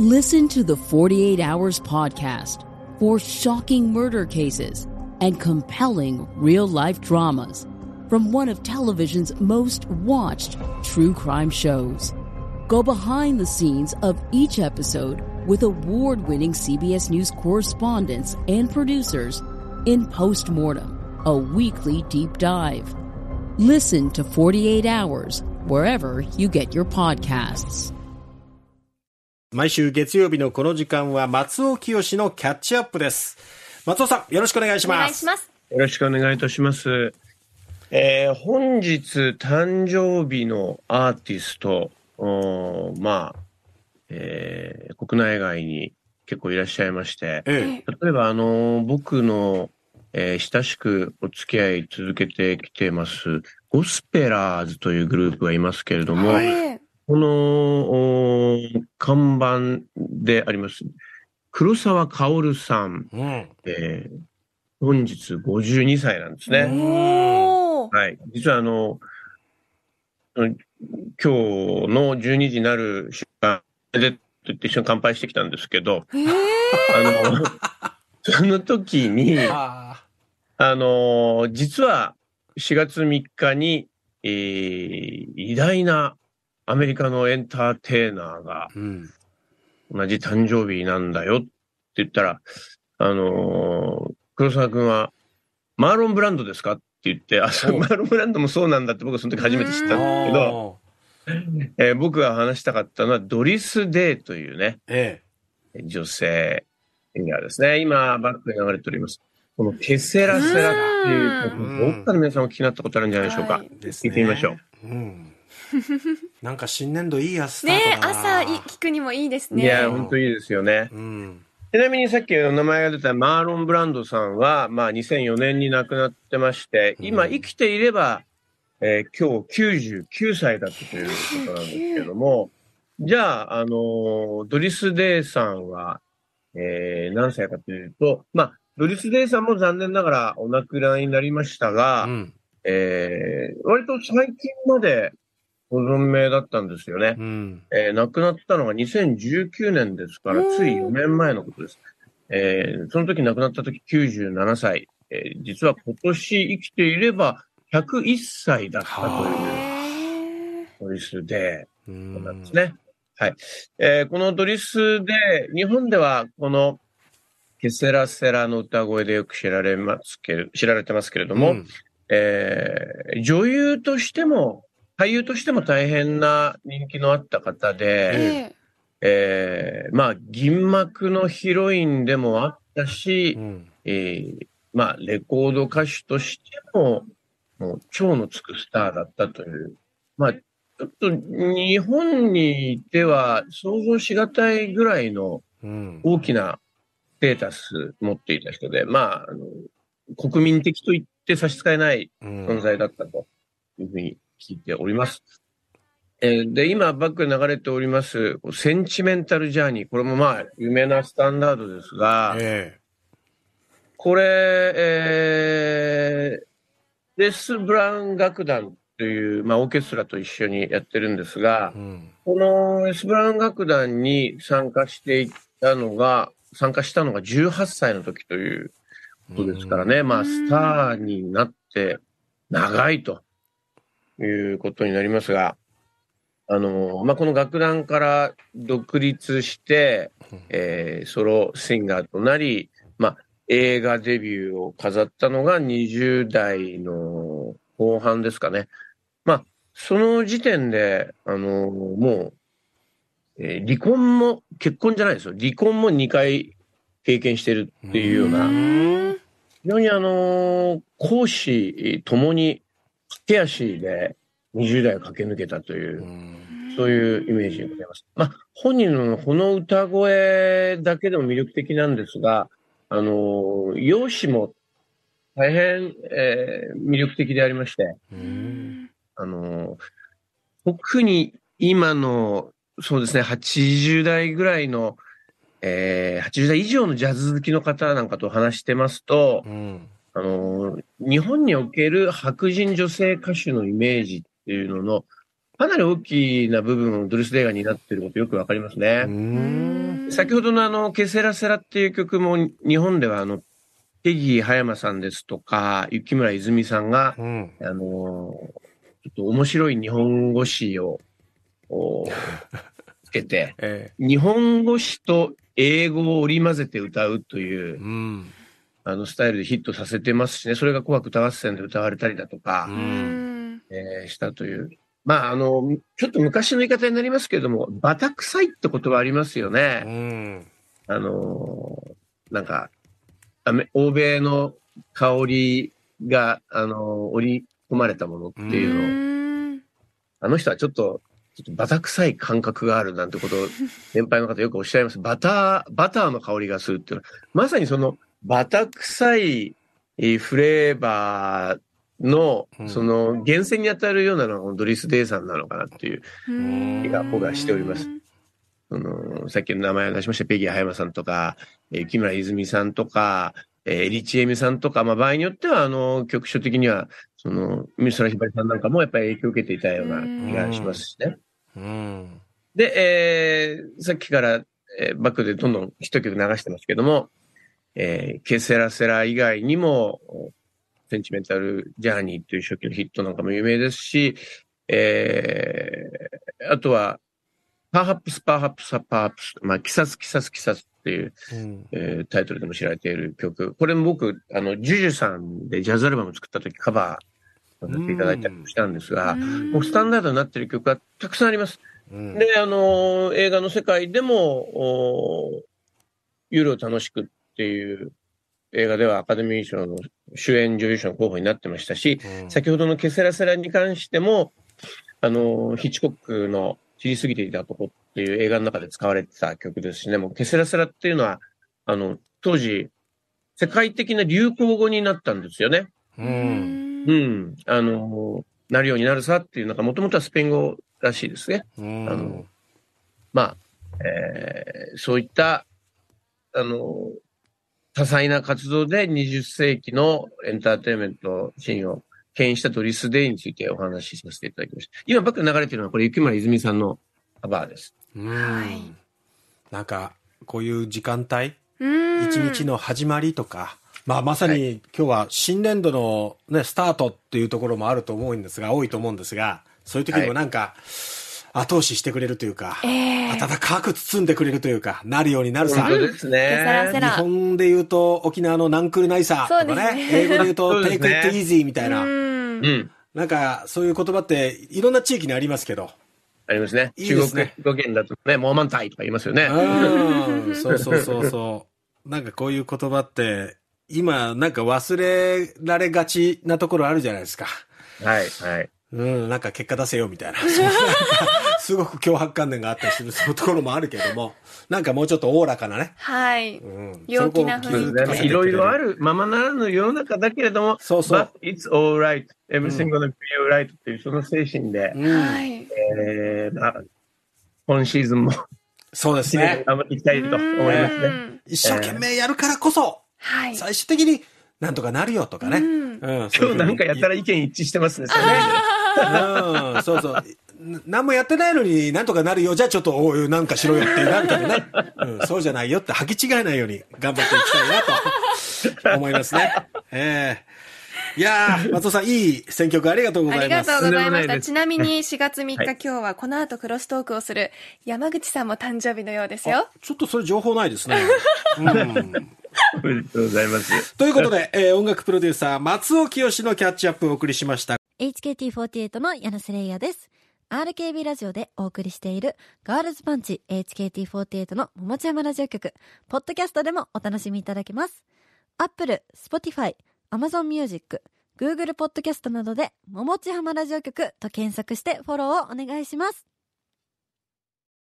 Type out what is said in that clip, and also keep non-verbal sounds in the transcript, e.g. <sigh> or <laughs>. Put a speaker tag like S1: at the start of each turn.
S1: Listen to the 48 Hours podcast for shocking murder cases and compelling real life dramas from one of television's most watched true crime shows. Go behind the scenes of each episode with award winning CBS News correspondents and producers in Postmortem, a weekly deep dive. Listen to 48 Hours wherever you get your podcasts. 毎週月曜日のこの時間は松尾清のキャッチアップです。松尾さん、よろしくお願いします。お願いします。よろしくお願いいたします。えー、本
S2: 日誕生日のアーティスト、おまあ、えー、国内外に結構いらっしゃいまして、ええ、例えばあの僕の、えー、親しくお付き合い続けてきてますゴスペラーズというグループがいますけれども、はい、この看板であります、黒沢薫さん、うん、えー、本日52歳なんですね。
S1: は
S2: い、実はあの今日の12時になる瞬間で一緒に乾杯してきたんですけど、えー、あのその時にあの実は4月3日に、えー、偉大なアメリカのエンターテイナーが同じ誕生日なんだよって言ったら、あのー、黒沢君は、マーロン・ブランドですかって言って、あ、マーロン・ブランドもそうなんだって僕はその時初めて知ったんですけど、えー、僕が話したかったのはドリス・デイというね、ええ、女性がですね、今バックに流れております。このテセラセラっていう曲、どっか皆さんお聞きになったことあるんじゃないでしょうか。聞いてみましょ
S1: う。うんなんか新年度いいやつね朝聞くにもいいですねいや本
S2: 当いいですよね、うん、ちなみにさっきお名前が出たマーロン・ブランドさんは、まあ、2004年に亡くなってまして今生きていれば、えー、今日99歳だったということなんですけどもじゃあ、あのドリス・デイさんは、えー、何歳かというと、まあ、ドリス・デイさんも残念ながらお亡くなりになりましたが、うん、えー、割と最近までご存命だったんですよね。うん、えー、亡くなったのが2019年ですから、つい4年前のことです。えー、その時亡くなった時97歳。えー、実は今年生きていれば101歳だったというドリスで、なんですね。はい。えー、このドリスで、日本ではこのケセラセラの歌声でよく知られますけれ、知られてますけれども、うん、えー、女優としても俳優としても大変な人気のあった方で、えー、えー、まあ、銀幕のヒロインでもあったし、うん、えー、まあ、レコード歌手としても、もう、蝶のつくスターだったという、まあ、ちょっと日本にいては想像しがたいぐらいの大きなステータス持っていた人で、まあ、あの国民的と言って差し支えない存在だったというふうに、うん聞いております。えー、で、今、バックで流れております、センチメンタルジャーニー。これもまあ、有名なスタンダードですが、えー、これ、えー、デス・ブラウン楽団という、まあ、オーケストラと一緒にやってるんですが、うん、このエスブラウン楽団に参加していたのが、参加したのが18歳の時ということですからね、うん、まあ、スターになって長いと。いうことになりますが、あのまあ、この楽団から独立して、えー、ソロシンガーとなり、まあ、映画デビューを飾ったのが20代の後半ですかね。まあ、その時点で、あのもう、えー、離婚も、結婚じゃないですよ。離婚も2回経験してるっていうような、非常にあの講師ともに手足で20代を駆け抜けたという、うそういうイメージでございます。まあ、本人のこの歌声だけでも魅力的なんですが、あの、容姿も大変、えー、魅力的でありまして、あの、特に今の、そうですね、80代ぐらいの、えー、80代以上のジャズ好きの方なんかと話してますと、うんあの、日本における白人女性歌手のイメージっていうのの、かなり大きな部分をドレス・デーがなっていることよくわかりますね。先ほどのあの、ケセラセラっていう曲も日本ではあの、ペギー葉山さんですとか、雪村泉さんが、うん、あの、ちょっと面白い日本語詞を、つけて、<laughs> ええ、日本語詞と英語を織り交ぜて歌うという、うんあのスタイルでヒットさせてますしね、それが紅白歌合戦で歌われたりだとか、えー、したという。まあ、あの、ちょっと昔の言い方になりますけれども、バタ臭いって言葉ありますよね。あの、なんか、欧米の香りが、あの、織り込まれたものっていうのあの人はちょっと、ちょっとバタ臭い感覚があるなんてことを、年 <laughs> 配の方よくおっしゃいます。バター、バターの香りがするっていうのは、まさにその、バタ臭いフレーバーの、その、源泉に当たるようなのが、ドリス・デイさんなのかなっていう気が僕はしております。その、さっきの名前を出しました、ペギー葉山さんとか、えー、木村泉さんとか、えー、リチエミさんとか、まあ、場合によっては、あの、局所的には、その、美空ひばりさんなんかもやっぱり影響を受けていたような気がしますしね。で、えー、さっきから、えー、バックでどんどん一曲流してますけども、えー、ケセラセラ以外にも、センチメンタルジャーニーという初期のヒットなんかも有名ですし、えー、あとは、パーハップス、パーハップス、パーハップス、まあ、キサス、キサス、キサスっていう、うん、えー、タイトルでも知られている曲。これも僕、あの、ジュジュさんでジャズアルバム作った時カバーさせていただいたりもしたんですが、うん、もうスタンダードになってる曲がたくさんあります。うん、で、あのー、映画の世界でも、おユーロ楽しくっっていう映画ではアカデミー賞の主演女優賞の候補になってましたし、うん、先ほどのケセラセラに関しても、あの、ヒッチコックの知りすぎていたとこっていう映画の中で使われてた曲ですしね、もうケセラセラっていうのは、あの、当時、世界的な流行語になったんですよね。うん。うん。あの、なるようになるさっていう、なんかもともとはスペイン語らしいですね。うん、あの、まあ、えー、そういった、あの、多彩な活動で20世紀のエンターテインメントシーンを牽引したドリス・デイについてお話しさせていただきました。今ばっか流れてるのはこれ雪村泉さんのアバーです。
S1: はい。なんか、こういう時間帯、
S2: 一日
S1: の始まりとか、まあ、まさに今日は新年度の、ね、スタートっていうところもあると思うんですが、多いと思うんですが、そういう時にもなんか、はい後押ししてくれるというか、
S2: えー、温
S1: かく包んでくれるというか、なるようになるさ。そうですね。日本で言うと沖縄のナンクルナイサーとかね、ね英語で言うと take it easy みたいな。うん。なんか、そういう言葉っていろんな地域にありますけど。
S2: ありますね。いいすね中国語圏だとね、モーマンタイとか言いますよね。うん。そうそうそうそ
S1: う。<laughs> なんかこういう言葉って、今なんか忘れられがちなところあるじゃないですか。はい、はい。うん、なんか結果出せよみたいな。<laughs> すごく脅迫観念があったりするそういうところもあるけども、なんかもうちょっとおおらかなね。はい。うん、陽気な雰囲気。いろいろある
S2: ままならぬ世の中だけれども、そうそう。But it's alright. Everything gonna be alright っていうその精神で、うん、
S1: え
S2: ー、まあ、今シーズンも
S1: そうですね。<laughs> 頑張っていきたいと思いますね。一生懸命やるからこそ、はい、最終的になんとかなるよとかね。うん、うん、うう今日なんかやったら意見一致してますね。<laughs>
S2: うん、そうそ
S1: う。何もやってないのになんとかなるよ。じゃあちょっと、おうなんかしろよってなるけどね。うん、そうじゃないよって吐き違えないように頑張っていきたいなと思いますね。ええーいやー、松尾さん、いい選曲ありがとうございます。ありがとうございました。ちなみに4月3日、はい、今日はこの後クロストークをする山口さんも誕生日のようですよ。ちょっとそれ情報ないですね。<laughs> うん。おめでとうございます。ということで、えー、音楽プロデューサー松尾清のキャッチアップをお送りしました。HKT48 の矢野セレイヤです。RKB ラジオでお送りしているガールズパンチ HKT48 の桃ちゃまラジオ局、ポッドキャストでもお楽しみいただけます。Apple、Spotify、Amazon Music、Google ポッドキャストなどで、ももちはまラジオ局と検索してフォローをお願いします。